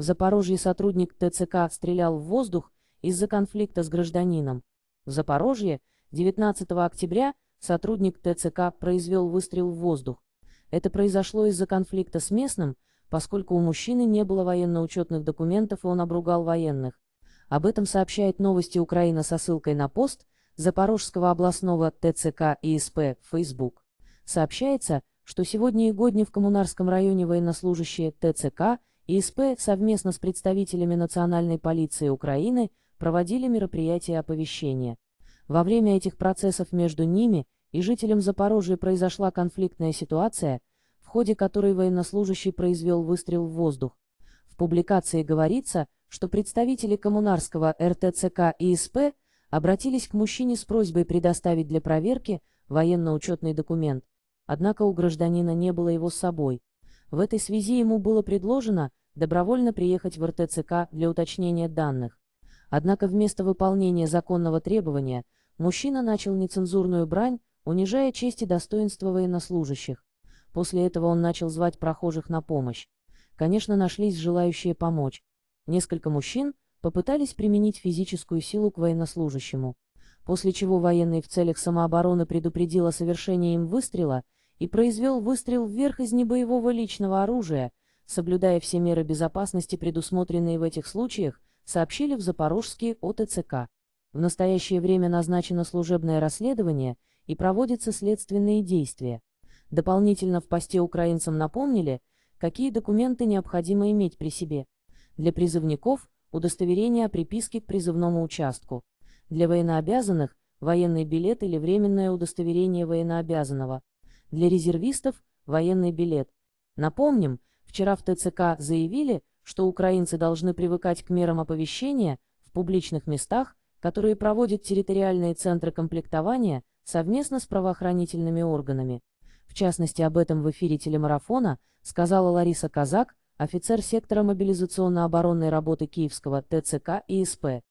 Запорожье сотрудник ТЦК стрелял в воздух из-за конфликта с гражданином. В Запорожье 19 октября сотрудник ТЦК произвел выстрел в воздух. Это произошло из-за конфликта с местным, поскольку у мужчины не было военно-учетных документов и он обругал военных. Об этом сообщает новости Украина со ссылкой на пост Запорожского областного ТЦК ИСП в Facebook. Сообщается, что сегодня и годни в Коммунарском районе военнослужащие ТЦК ИСП совместно с представителями Национальной полиции Украины проводили мероприятия оповещения. Во время этих процессов между ними и жителем Запорожья произошла конфликтная ситуация, в ходе которой военнослужащий произвел выстрел в воздух. В публикации говорится, что представители коммунарского РТЦК ИСП обратились к мужчине с просьбой предоставить для проверки военно-учетный документ, однако у гражданина не было его с собой. В этой связи ему было предложено добровольно приехать в РТЦК для уточнения данных. Однако вместо выполнения законного требования мужчина начал нецензурную брань, унижая честь и достоинство военнослужащих. После этого он начал звать прохожих на помощь. Конечно, нашлись желающие помочь. Несколько мужчин попытались применить физическую силу к военнослужащему, после чего военный в целях самообороны предупредил о совершении им выстрела и произвел выстрел вверх из небоевого личного оружия, соблюдая все меры безопасности, предусмотренные в этих случаях, сообщили в Запорожский ОТЦК. В настоящее время назначено служебное расследование и проводятся следственные действия. Дополнительно в посте украинцам напомнили, какие документы необходимо иметь при себе. Для призывников – удостоверение о приписке к призывному участку. Для военнообязанных – военный билет или временное удостоверение военнообязанного. Для резервистов – военный билет. Напомним, Вчера в ТЦК заявили, что украинцы должны привыкать к мерам оповещения в публичных местах, которые проводят территориальные центры комплектования совместно с правоохранительными органами. В частности, об этом в эфире телемарафона сказала Лариса Казак, офицер сектора мобилизационно-оборонной работы Киевского ТЦК и СП.